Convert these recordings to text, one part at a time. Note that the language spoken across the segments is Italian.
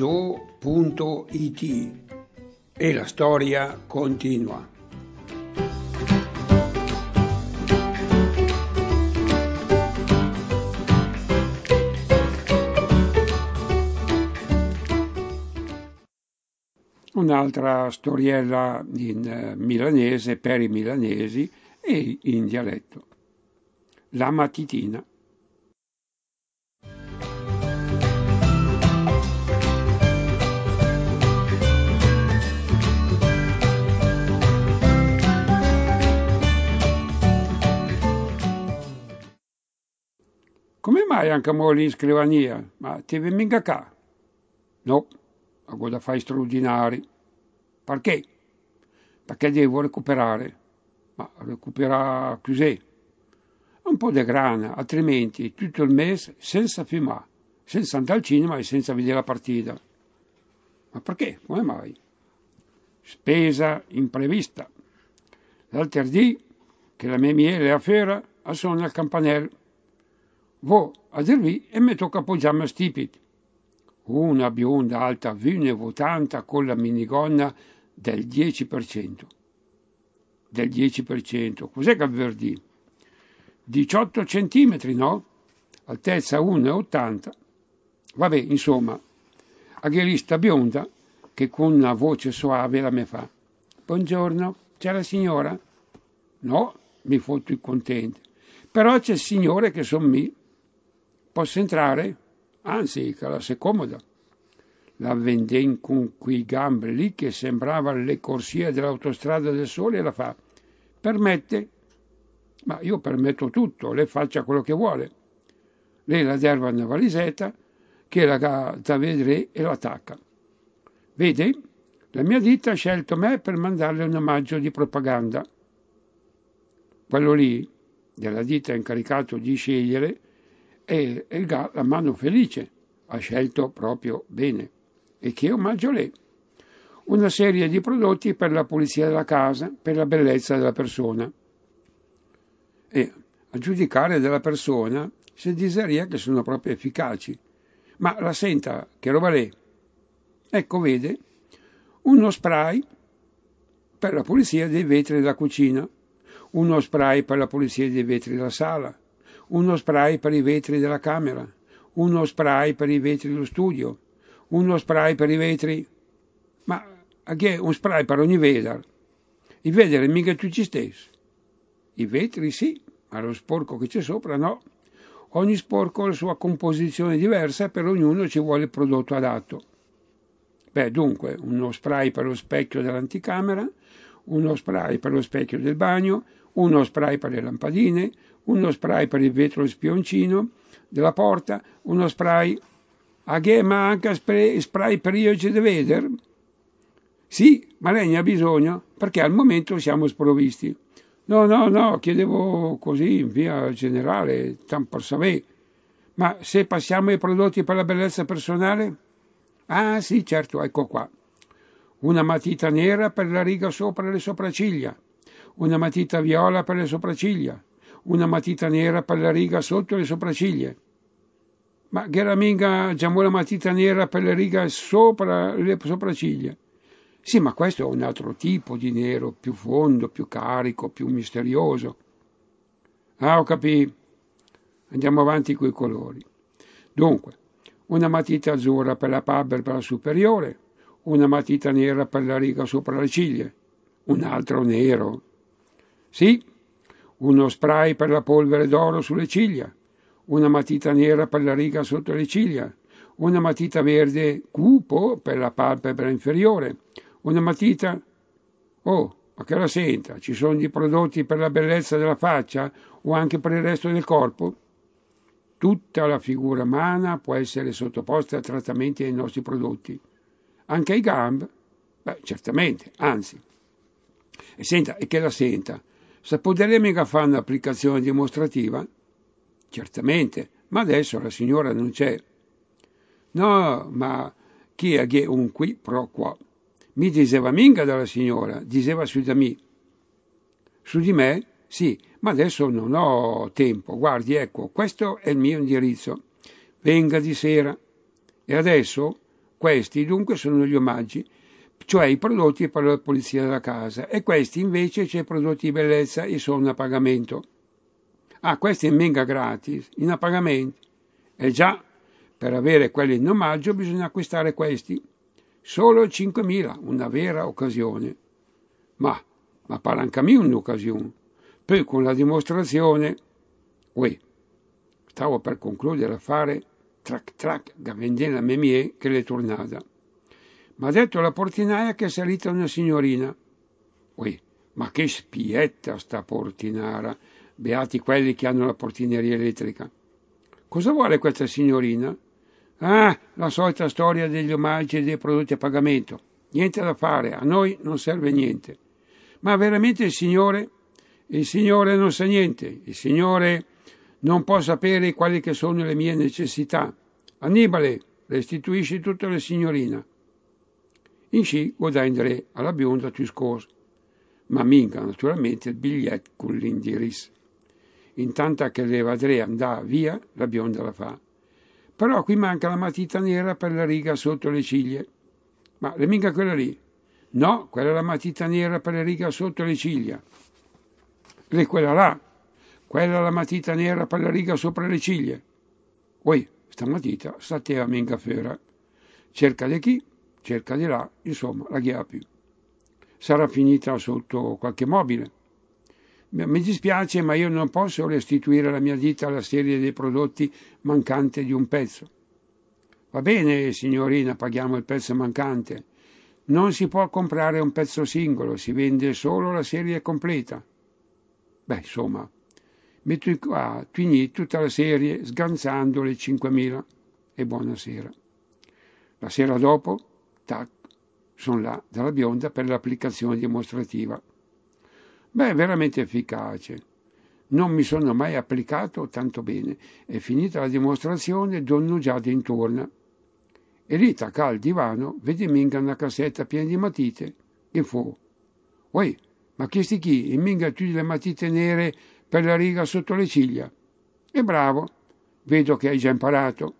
joe.it e la storia continua. Un'altra storiella in eh, milanese per i milanesi e in dialetto. La matitina. mai anche lì in scrivania? Ma ti vi mica qua? No, a goda fai straordinari. Perché? Perché devo recuperare. Ma recuperare così. Un po' di grana, altrimenti tutto il mese senza filmare, senza andare al cinema e senza vedere la partita. Ma perché? Come mai? Spesa imprevista. L'altro giorno, che la mia miele è a fera, suona il campanello Vo a dervì e tocca metto a stipit. Una bionda alta vune votanta con la minigonna del 10%. Del 10%, cos'è che avverdì? 18 centimetri, no? Altezza 1,80. Vabbè, insomma, agherista bionda che con una voce soave la me fa. Buongiorno, c'è la signora? No, mi fotto il contente. Però c'è il signore che son mi Posso entrare? Anzi, che la calase comoda. La Vendée con quei gambe lì che sembrava le corsie dell'autostrada del sole e la fa. Permette? Ma io permetto tutto, le faccia quello che vuole. Lei la derva una valisetta che la gatta vedrà e l'attacca. Vede? La mia ditta ha scelto me per mandarle un omaggio di propaganda. Quello lì, della ditta incaricato di scegliere, e il, la mano felice ha scelto proprio bene e che omaggio lei una serie di prodotti per la pulizia della casa, per la bellezza della persona. E a giudicare della persona si disaria che sono proprio efficaci, ma la senta che roba lei. Ecco, vede, uno spray per la pulizia dei vetri della cucina, uno spray per la pulizia dei vetri della sala, uno spray per i vetri della camera, uno spray per i vetri dello studio, uno spray per i vetri... Ma che un spray per ogni vedar? I vedere mica tutti ci stessi. I vetri sì, ma lo sporco che c'è sopra no. Ogni sporco ha la sua composizione diversa e per ognuno ci vuole il prodotto adatto. Beh, dunque, uno spray per lo specchio dell'anticamera, uno spray per lo specchio del bagno, uno spray per le lampadine, uno spray per il vetro spioncino della porta, uno spray a gema anche spray, spray per ci de vedere? Sì, ma lei ne ha bisogno perché al momento siamo sprovvisti. No, no, no, chiedevo così in via generale, tan per sapere. Ma se passiamo ai prodotti per la bellezza personale? Ah sì, certo, ecco qua una matita nera per la riga sopra le sopracciglia, una matita viola per le sopracciglia, una matita nera per la riga sotto le sopracciglia. Ma Geraminga giamò la matita nera per la riga sopra le sopracciglia. Sì, ma questo è un altro tipo di nero, più fondo, più carico, più misterioso. Ah, ho capito. Andiamo avanti con i colori. Dunque, una matita azzurra per la palpebra superiore, una matita nera per la riga sopra le ciglia, un altro nero. Sì, uno spray per la polvere d'oro sulle ciglia, una matita nera per la riga sotto le ciglia, una matita verde cupo per la palpebra inferiore, una matita... Oh, ma che la senta, ci sono dei prodotti per la bellezza della faccia o anche per il resto del corpo? Tutta la figura umana può essere sottoposta a trattamenti ai nostri prodotti. Anche ai gambi? Beh, certamente, anzi. E senta, e che la senta, Sapoderemica fa un'applicazione dimostrativa? Certamente, ma adesso la signora non c'è. No, ma chi è un qui pro qua? Mi diceva minga dalla signora, diceva su di me. Su di me? Sì, ma adesso non ho tempo. Guardi, ecco, questo è il mio indirizzo. Venga di sera. E adesso questi dunque sono gli omaggi, cioè i prodotti per la pulizia della casa, e questi invece c'è i prodotti di bellezza e sono a pagamento. Ah, questi è mega gratis, in pagamento. E già, per avere quelli in omaggio bisogna acquistare questi. Solo 5.000, una vera occasione. Ma, ma palancami un'occasione. Poi con la dimostrazione... Uè, stavo per concludere l'affare trac-trac che vendeva a Memie che le tornata. Ma ha detto alla portinaia che è salita una signorina. Ui, ma che spietta sta portinara, beati quelli che hanno la portineria elettrica. Cosa vuole questa signorina? Ah, la solita storia degli omaggi e dei prodotti a pagamento. Niente da fare, a noi non serve niente. Ma veramente il Signore? Il Signore non sa niente, il Signore non può sapere quali che sono le mie necessità. Annibale, restituisci tutto alla signorina. Insì guardò in re alla bionda tu Tuscos, ma minca naturalmente il biglietto con l'indirizzo. Intanto che l'evadre andà via, la bionda la fa. Però qui manca la matita nera per la riga sotto le ciglia. Ma le minca quella lì? No, quella è la matita nera per la riga sotto le ciglia. Le quella là? Quella è la matita nera per la riga sopra le ciglia. Oi, Sta matita state a Cerca di chi, cerca di là, insomma, la chi più. Sarà finita sotto qualche mobile. Mi dispiace, ma io non posso restituire alla mia ditta la serie dei prodotti mancante di un pezzo. Va bene, signorina, paghiamo il pezzo mancante. Non si può comprare un pezzo singolo, si vende solo la serie completa. Beh, insomma, metto qua, quindi tutta la serie sganzando le 5.000 e buonasera. La sera dopo, tac, sono là dalla bionda per l'applicazione dimostrativa. Beh, veramente efficace. Non mi sono mai applicato tanto bene e finita la dimostrazione donno già d'intorno. E lì, tacca al divano, vedi minga una cassetta piena di matite. e fu? Oi, ma chi sti chi? E minga tu le matite nere per la riga sotto le ciglia. E bravo, vedo che hai già imparato.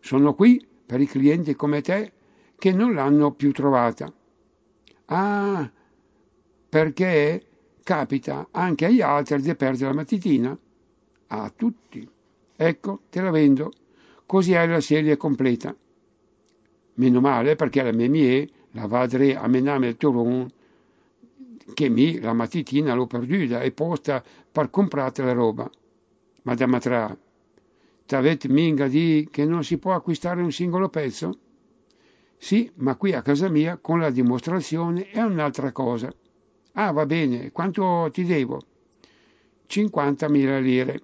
Sono qui per i clienti come te che non l'hanno più trovata. Ah, perché capita anche agli altri di perdere la matitina? A tutti. Ecco, te la vendo, così hai la serie completa. Meno male perché la mia mie, la vadre a mename il turon, che mi la matitina l'ho perduta e posta per comprare la roba. Madame da matrà, t'avete minga di che non si può acquistare un singolo pezzo? Sì, ma qui a casa mia con la dimostrazione è un'altra cosa. Ah, va bene, quanto ti devo? 50.000 lire.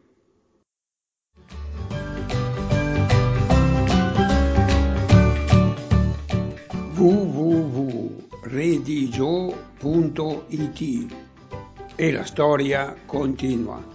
www redigio.it e la storia continua.